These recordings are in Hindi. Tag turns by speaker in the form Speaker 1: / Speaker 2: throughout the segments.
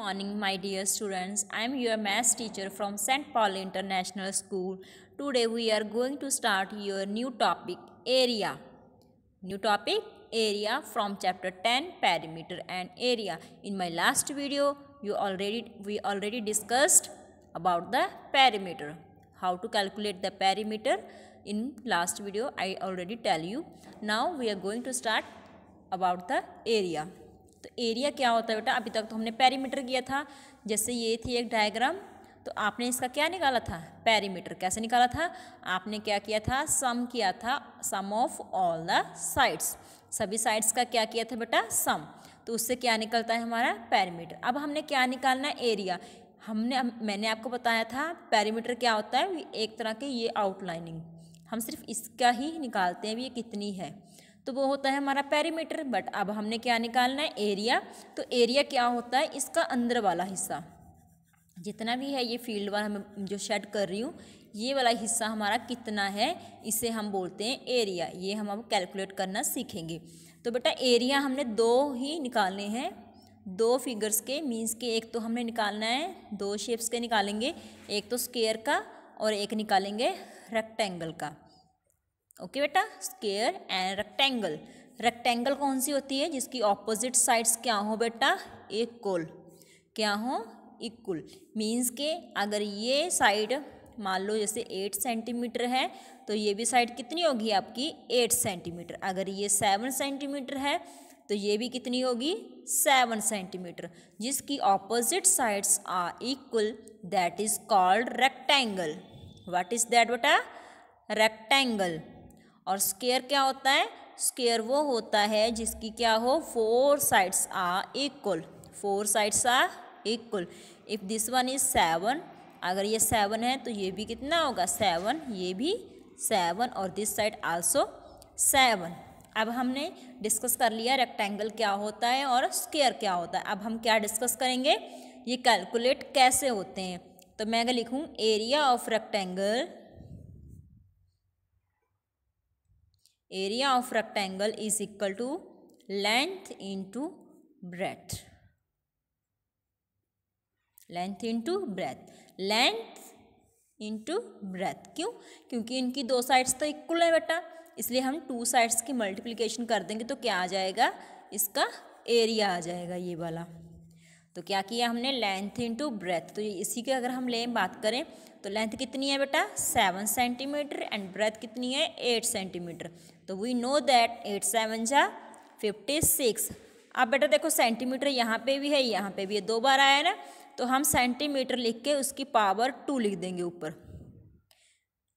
Speaker 1: morning my dear students i am your math teacher from st paul international school today we are going to start your new topic area new topic area from chapter 10 perimeter and area in my last video you already we already discussed about the perimeter how to calculate the perimeter in last video i already tell you now we are going to start about the area तो एरिया क्या होता है बेटा अभी तक तो हमने पैरीमीटर किया था जैसे ये थी एक डायग्राम तो आपने इसका क्या निकाला था पैरीमीटर कैसे निकाला था आपने क्या किया था सम किया था sum of all the sides सभी साइड्स का क्या किया था बेटा सम तो उससे क्या निकलता है हमारा पैरीमीटर अब हमने क्या निकालना है एरिया हमने मैंने आपको बताया था पैरीमीटर क्या होता है एक तरह के ये आउटलाइनिंग हम सिर्फ इसका ही निकालते हैं भी ये कितनी है तो वो होता है हमारा पैरीमीटर बट अब हमने क्या निकालना है एरिया तो एरिया क्या होता है इसका अंदर वाला हिस्सा जितना भी है ये फील्ड वाला हमें जो शेड कर रही हूँ ये वाला हिस्सा हमारा कितना है इसे हम बोलते हैं एरिया ये हम अब कैलकुलेट करना सीखेंगे तो बेटा एरिया हमने दो ही निकालने हैं दो फिगर्स के मींस के एक तो हमने निकालना है दो शेप्स के निकालेंगे एक तो स्केयर का और एक निकालेंगे रेक्टेंगल का ओके बेटा स्केयर एंड रेक्टेंगल रेक्टेंगल कौन सी होती है जिसकी ऑपोजिट साइड्स क्या हो बेटा इक्वल क्या हो इक्वल मीन्स के अगर ये साइड मान लो जैसे एट सेंटीमीटर है तो ये भी साइड कितनी होगी आपकी एट सेंटीमीटर अगर ये सेवन सेंटीमीटर है तो ये भी कितनी होगी सेवन सेंटीमीटर जिसकी opposite sides are equal that is called rectangle what is that बेटा रेक्टेंगल और स्केयर क्या होता है स्केयर वो होता है जिसकी क्या हो four sides are equal four sides are equal if this one is seven अगर ये सेवन है तो ये भी कितना होगा सेवन ये भी सेवन और दिस साइड आल्सो सेवन अब हमने डिस्कस कर लिया रेक्टेंगल क्या होता है और स्केयर क्या होता है अब हम क्या डिस्कस करेंगे ये कैलकुलेट कैसे होते हैं तो मैं अगर लिखूँ area of rectangle area of rectangle is equal to length into breadth length into breadth length into breadth क्यों क्योंकि इनकी दो साइड्स तो इक्वल है बेटा इसलिए हम टू साइड्स की मल्टीप्लिकेशन कर देंगे तो क्या आ जाएगा इसका एरिया आ जाएगा ये वाला तो क्या किया हमने लेंथ टू ब्रेथ तो इसी के अगर हम लें बात करें तो लेंथ कितनी है बेटा सेवन सेंटीमीटर एंड ब्रेथ कितनी है एट सेंटीमीटर तो we know that eight seven जा फिफ्टी सिक्स अब बेटा देखो सेंटीमीटर यहाँ पे भी है यहाँ पे भी है दो बार आया ना तो हम सेंटीमीटर लिख के उसकी पावर टू लिख देंगे ऊपर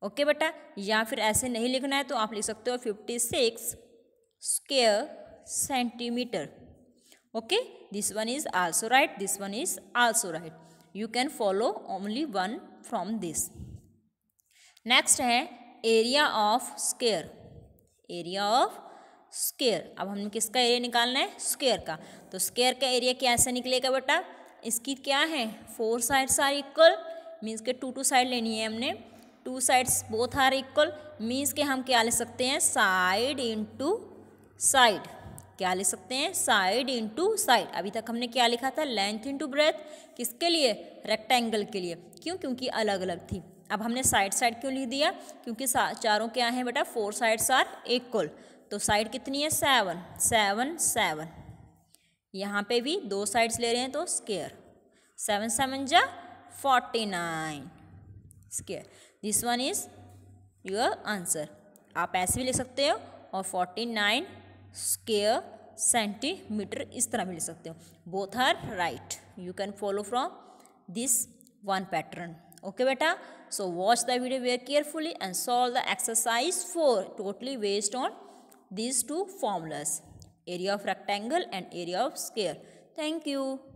Speaker 1: ओके बेटा या फिर ऐसे नहीं लिखना है तो आप लिख सकते हो fifty six square centimetre okay this one is also right this one is also right you can follow only one from this next है area of square area of square अब हम किसका एरिया निकालना है स्केयर का तो स्केयर का एरिया क्या ऐसे निकलेगा बेटा इसकी क्या है four sides are equal means के टू टू साइड लेनी है हमने two sides both are equal means के हम क्या ले सकते हैं साइड इनटू साइड क्या लिख सकते हैं साइड इंटू साइड अभी तक हमने क्या लिखा था लेंथ इंटू ब्रेथ किसके लिए रेक्टेंगल के लिए क्यों क्योंकि अलग अलग थी अब हमने साइड साइड क्यों लिख दिया क्योंकि चारों क्या हैं बेटा फोर साइड्स आर इक्वल तो साइड कितनी है सेवन सेवन सेवन यहाँ पे भी दो साइड्स ले रहे हैं तो स्केयर सेवन सेवन जा forty nine square this one is your answer आप ऐसे भी ले सकते हो और फोर्टी नाइन स्केयर सेंटीमीटर इस तरह भी ले सकते हो both are right you can follow from this one pattern okay बेटा so watch the video where carefully and solve the exercise four totally based on this two formulas area of rectangle and area of square thank you